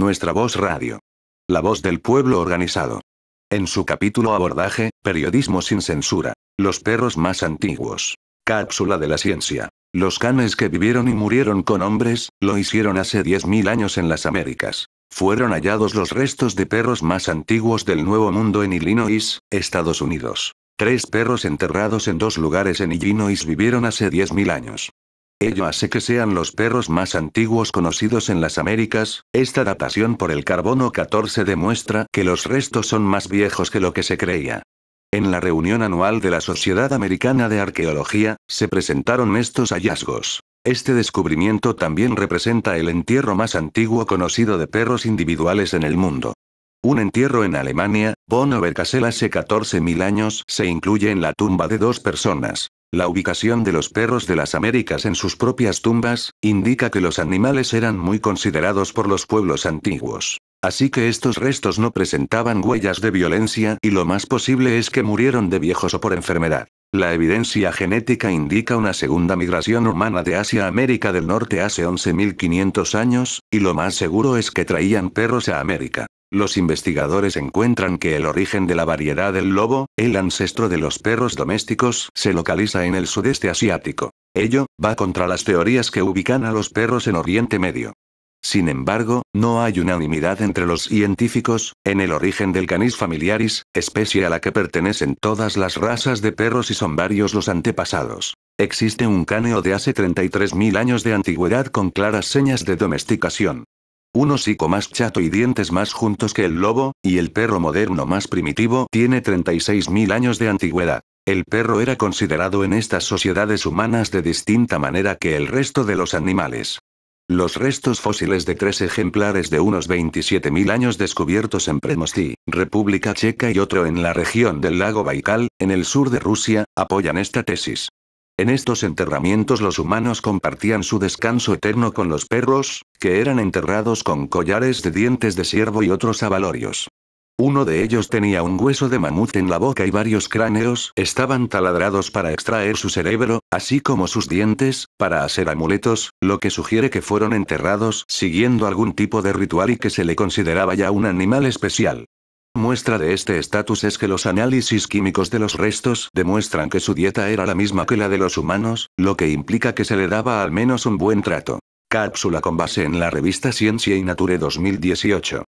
Nuestra voz radio. La voz del pueblo organizado. En su capítulo abordaje, periodismo sin censura. Los perros más antiguos. Cápsula de la ciencia. Los canes que vivieron y murieron con hombres, lo hicieron hace 10.000 años en las Américas. Fueron hallados los restos de perros más antiguos del Nuevo Mundo en Illinois, Estados Unidos. Tres perros enterrados en dos lugares en Illinois vivieron hace 10.000 años. Ello hace que sean los perros más antiguos conocidos en las Américas. Esta datación por el carbono 14 demuestra que los restos son más viejos que lo que se creía. En la reunión anual de la Sociedad Americana de Arqueología, se presentaron estos hallazgos. Este descubrimiento también representa el entierro más antiguo conocido de perros individuales en el mundo. Un entierro en Alemania, Bonn cassel hace 14.000 años, se incluye en la tumba de dos personas. La ubicación de los perros de las Américas en sus propias tumbas, indica que los animales eran muy considerados por los pueblos antiguos. Así que estos restos no presentaban huellas de violencia y lo más posible es que murieron de viejos o por enfermedad. La evidencia genética indica una segunda migración humana de Asia a América del Norte hace 11.500 años, y lo más seguro es que traían perros a América. Los investigadores encuentran que el origen de la variedad del lobo, el ancestro de los perros domésticos, se localiza en el sudeste asiático. Ello, va contra las teorías que ubican a los perros en Oriente Medio. Sin embargo, no hay unanimidad entre los científicos, en el origen del Canis familiaris, especie a la que pertenecen todas las razas de perros y son varios los antepasados. Existe un caneo de hace 33.000 años de antigüedad con claras señas de domesticación. Un hocico más chato y dientes más juntos que el lobo, y el perro moderno más primitivo tiene 36.000 años de antigüedad. El perro era considerado en estas sociedades humanas de distinta manera que el resto de los animales. Los restos fósiles de tres ejemplares de unos 27.000 años descubiertos en Premostí, República Checa y otro en la región del lago Baikal, en el sur de Rusia, apoyan esta tesis. En estos enterramientos los humanos compartían su descanso eterno con los perros, que eran enterrados con collares de dientes de ciervo y otros abalorios. Uno de ellos tenía un hueso de mamut en la boca y varios cráneos estaban taladrados para extraer su cerebro, así como sus dientes, para hacer amuletos, lo que sugiere que fueron enterrados siguiendo algún tipo de ritual y que se le consideraba ya un animal especial. Muestra de este estatus es que los análisis químicos de los restos demuestran que su dieta era la misma que la de los humanos, lo que implica que se le daba al menos un buen trato. Cápsula con base en la revista Ciencia y Nature 2018.